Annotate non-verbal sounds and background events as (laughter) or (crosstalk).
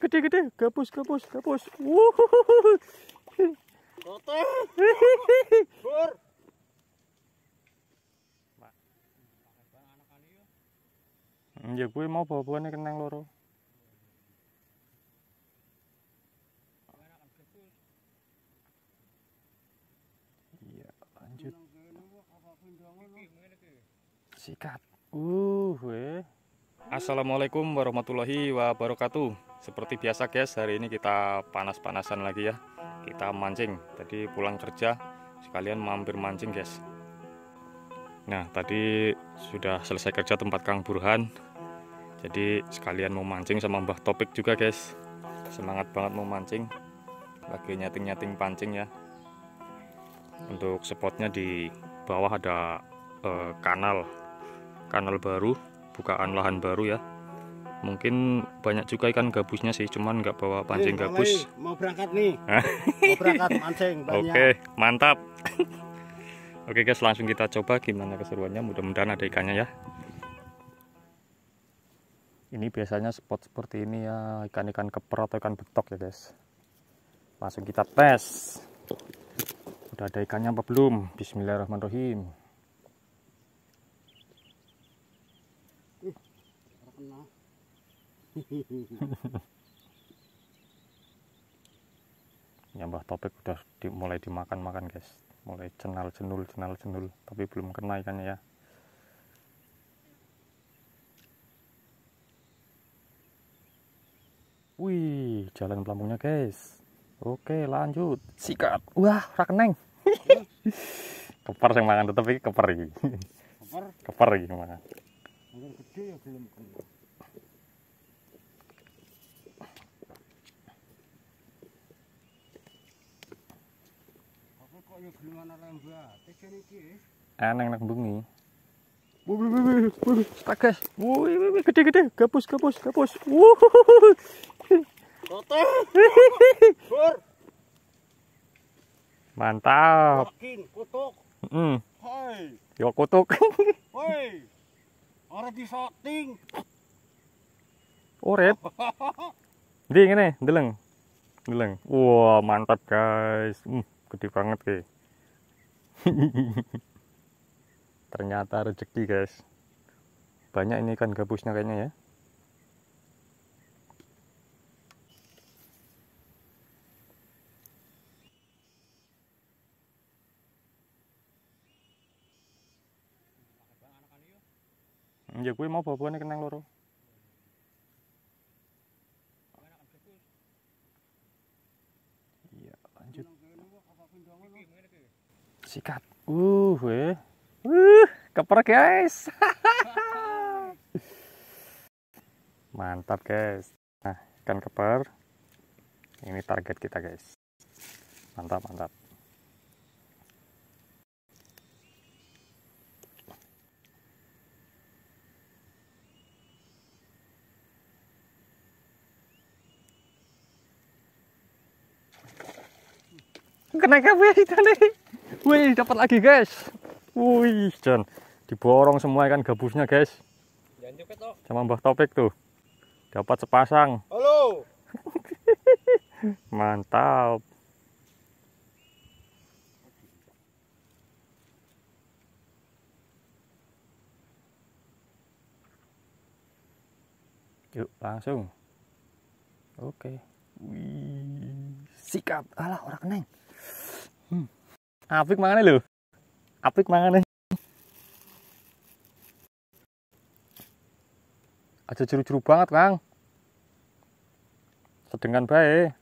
gede-gede. Gabus, gabus, gabus. Bur. Ya gue mau bawa-bawa kenang loro. Iya, lanjut. Sikat. Uh, weh. Assalamualaikum warahmatullahi wabarakatuh Seperti biasa guys hari ini kita panas-panasan lagi ya Kita mancing Tadi pulang kerja sekalian mampir mancing guys Nah tadi sudah selesai kerja tempat Kang Burhan Jadi sekalian mau mancing sama Mbah Topik juga guys Semangat banget mau mancing Lagi nyating-nyating pancing ya Untuk spotnya di bawah ada eh, kanal Kanal baru bukaan lahan baru ya mungkin banyak juga ikan gabusnya sih cuman nggak bawa pancing Nih, gabus mau berangkat nih (laughs) mau berangkat mancing banyak oke mantap (laughs) oke guys langsung kita coba gimana keseruannya mudah-mudahan ada ikannya ya ini biasanya spot seperti ini ya ikan-ikan keper atau ikan betok ya guys langsung kita tes udah ada ikannya apa belum bismillahirrahmanirrahim kena (laughs) ya, nyambah topik udah di, mulai dimakan-makan guys mulai cenal cenul cenal cenul tapi belum kena ikannya ya wih jalan pelampungnya guys oke lanjut sikat wah rakeneng (laughs) keper yang makan tetap ini keper ini keper ini makan Eneng ah, nang bengi. Wih, wih, wih, wih, tak guys. Wih, wih, wih, gede, gede, Gapus gapus gapus. Wuh, kotor, bur, mantap. Yakin, kutuk. Mm. Hoi. Yo kutuk. Hoi. (laughs) Ora di shooting. Oret. Ndi (laughs) ngene, ndeleng. Ndeleng. Wah, wow, mantap guys. Hmm gede banget ke (laughs) ternyata rezeki guys banyak ini ikan gabusnya kayaknya ya Ya gue mau bawa-bawa nih kenang loro. Sikat. Uh, weh. Uh, keper guys. (laughs) Mantap guys. Nah, ikan keper. Ini target kita guys. Mantap, mantap. kena kita (laughs) nih wih dapat lagi guys wih John diborong semua ikan gabusnya guys sama Mbah Topik tuh dapat sepasang halo (laughs) mantap yuk langsung oke okay. Wih. sikap alah orang neng Hmm. Apik mangane lho. Apik mangane. Aja juru-juru banget, Kang. Sedengan baik.